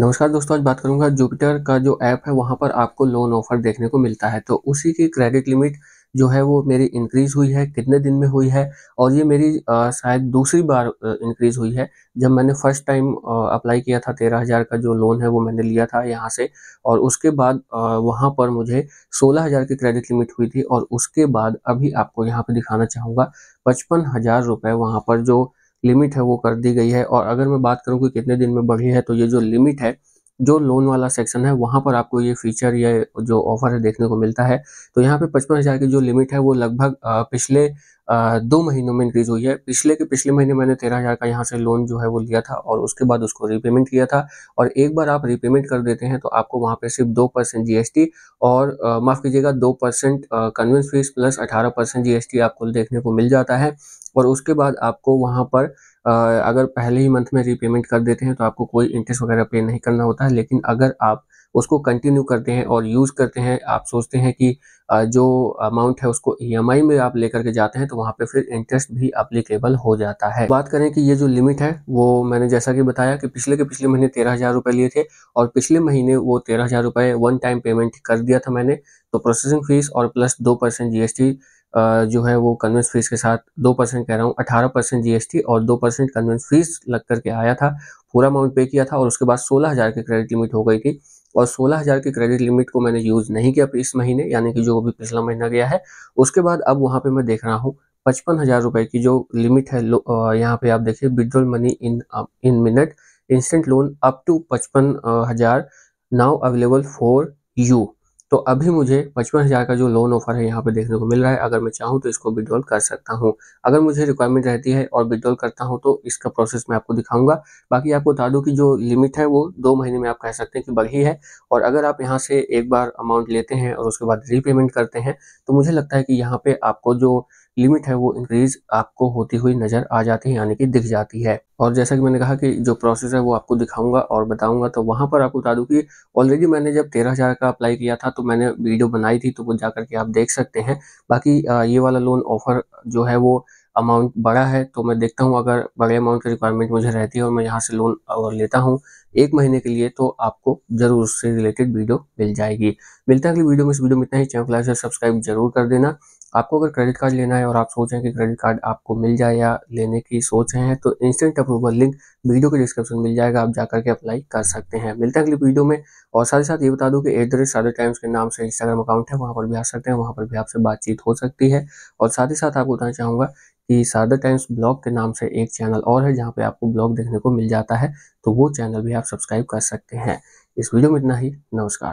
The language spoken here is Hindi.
नमस्कार दोस्तों आज बात करूंगा जुपिटर का जो ऐप है वहां पर आपको लोन ऑफर देखने को मिलता है तो उसी की क्रेडिट लिमिट जो है वो मेरी इंक्रीज़ हुई है कितने दिन में हुई है और ये मेरी शायद दूसरी बार इंक्रीज़ हुई है जब मैंने फ़र्स्ट टाइम अप्लाई किया था तेरह हज़ार का जो लोन है वो मैंने लिया था यहाँ से और उसके बाद वहाँ पर मुझे सोलह हज़ार की क्रेडिट लिमिट हुई थी और उसके बाद अभी आपको यहाँ पे दिखाना चाहूँगा पचपन हज़ार रुपये वहाँ पर जो लिमिट है वो कर दी गई है और अगर मैं बात करूँ कि कितने दिन में बढ़ी है तो ये जो लिमिट है जो लोन वाला सेक्शन है वहाँ पर आपको ये फीचर या जो ऑफर है देखने को मिलता है तो यहाँ पे पचपन हज़ार की जो लिमिट है वो लगभग पिछले दो महीनों में इंक्रीज हुई है पिछले के पिछले महीने मैंने तेरह हज़ार का यहाँ से लोन जो है वो लिया था और उसके बाद उसको रीपेमेंट किया था और एक बार आप रीपेमेंट कर देते हैं तो आपको वहाँ पे सिर्फ दो परसेंट जी और माफ़ कीजिएगा दो परसेंट कन्वेंस फीस प्लस अठारह परसेंट जी आपको देखने को मिल जाता है और उसके बाद आपको वहाँ पर अगर पहले ही मंथ में रीपेमेंट कर देते हैं तो आपको कोई इंटरेस्ट वगैरह पे नहीं करना होता है लेकिन अगर आप उसको कंटिन्यू करते हैं और यूज़ करते हैं आप सोचते हैं कि जो अमाउंट है उसको ईएमआई में आप लेकर के जाते हैं तो वहाँ पे फिर इंटरेस्ट भी अप्लीकेबल हो जाता है बात करें कि ये जो लिमिट है वो मैंने जैसा कि बताया कि पिछले के पिछले महीने तेरह हज़ार रुपये लिए थे और पिछले महीने वो तेरह हज़ार रुपये वन टाइम पेमेंट कर दिया था मैंने तो प्रोसेसिंग फीस और प्लस दो परसेंट जी जो है वो कन्वेंस फीस के साथ दो परसेंट कह रहा हूँ अठारह परसेंट जी और दो परसेंट कन्वेंस फीस लग करके आया था पूरा अमाउंट पे किया था और उसके बाद सोलह हज़ार की क्रेडिट लिमिट हो गई थी और सोलह हज़ार की क्रेडिट लिमिट को मैंने यूज़ नहीं किया इस महीने यानी कि जो अभी पिछला महीना गया है उसके बाद अब वहाँ पर मैं देख रहा हूँ पचपन हज़ार रुपये की जो लिमिट है यहाँ पे आप देखिए withdraw money in in minute instant loan up to पचपन हज़ार नाउ अवेलेबल फॉर यू तो अभी मुझे पचपन हज़ार का जो लोन ऑफर है यहाँ पे देखने को मिल रहा है अगर मैं चाहूँ तो इसको विड्रॉल कर सकता हूँ अगर मुझे रिक्वायरमेंट रहती है और विड्रॉल करता हूँ तो इसका प्रोसेस मैं आपको दिखाऊंगा बाकी आपको बता दूँ कि जो लिमिट है वो दो महीने में आप कह सकते हैं कि बढ़ी है और अगर आप यहाँ से एक बार अमाउंट लेते हैं और उसके बाद रीपेमेंट करते हैं तो मुझे लगता है कि यहाँ पर आपको जो लिमिट है वो इंक्रीज आपको होती हुई नजर आ जाती है यानी कि दिख जाती है और जैसा कि मैंने कहा कि जो प्रोसेस है वो आपको दिखाऊंगा और बताऊंगा तो वहां पर आपको बता दूं कि ऑलरेडी मैंने जब तेरह हज़ार का अप्लाई किया था तो मैंने वीडियो बनाई थी तो वो जाकर के आप देख सकते हैं बाकी ये वाला लोन ऑफर जो है वो अमाउंट बड़ा है तो मैं देखता हूँ अगर बड़े अमाउंट की रिक्वायरमेंट मुझे रहती है और मैं यहाँ से लोन और लेता हूँ एक महीने के लिए तो आपको जरूर उससे रिलेटेड वीडियो मिल जाएगी मिलता है अगली वीडियो में इस वीडियो में इतना ही चैनल से सब्सक्राइब जरूर कर देना आपको अगर क्रेडिट कार्ड लेना है और आप सोच रहे हैं कि क्रेडिट कार्ड आपको मिल जाए या लेने की सोच रहे हैं तो इंस्टेंट अप्रूवल लिंक वीडियो के डिस्क्रिप्शन मिल जाएगा आप जाकर के अप्लाई कर सकते हैं मिलते हैं अगली वीडियो में और साथ ही साथ ये बता दूं कि at the rate Sadar Times के नाम से इंस्टाग्राम अकाउंट है वहाँ पर भी आ सकते हैं वहाँ पर भी आपसे बातचीत हो सकती है और साथ ही साथ आपको बताना चाहूँगा कि सारदा टाइम्स ब्लॉग के नाम से एक चैनल और है जहाँ पे आपको ब्लॉग देखने को मिल जाता है तो वो चैनल भी आप सब्सक्राइब कर सकते हैं इस वीडियो में इतना ही नमस्कार